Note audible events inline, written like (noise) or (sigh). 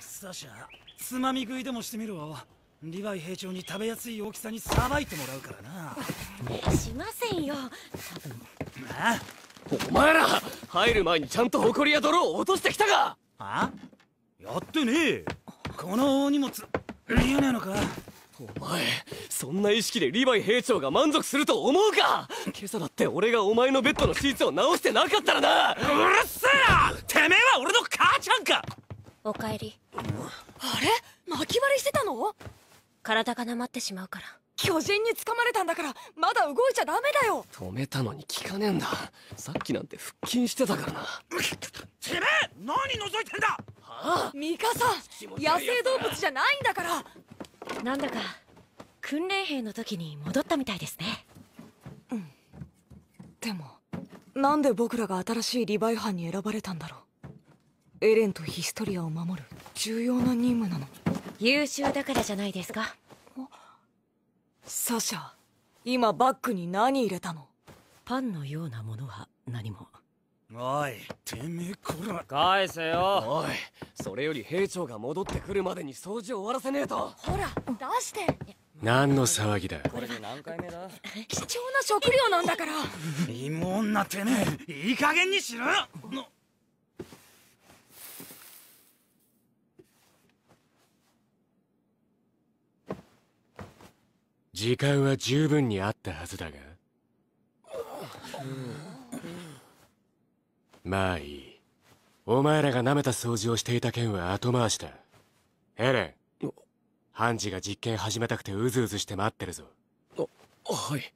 サシャつまみ食いでもしてみるわリヴァイ兵長に食べやすい大きさにさばいてもらうからなしませんよあお前ら入る前にちゃんとりや泥を落としてきたかあやってねえこの大荷物見えねえのかお前そんな意識でリヴァイ兵長が満足すると思うか今朝だって俺がお前のベッドのシーツを直してなかったらなうるせえてめえおかえりあれ巻き割りしてたの体がなまってしまうから巨人に掴まれたんだからまだ動いちゃダメだよ止めたのに効かねえんださっきなんて腹筋してたからなてめえ何覗いてんだああミカさん野生動物じゃないんだからなんだか訓練兵の時に戻ったみたいですねうんでもなんで僕らが新しいリヴァイ班に選ばれたんだろうエレンとヒストリアを守る重要な任務なの優秀だからじゃないですかサシャ今バッグに何入れたのパンのようなものは何もおいてめえこら返せよおいそれより兵長が戻ってくるまでに掃除を終わらせねえとほら出して何の騒ぎだこれで何回目だ貴重な食料なんだから芋女 (laughs) てめえいい加減にしろ時間は十分にあったはずだがまあいいお前らが舐めた掃除をしていた件は後回しだヘレン判事が実験始めたくてうずうずして待ってるぞはい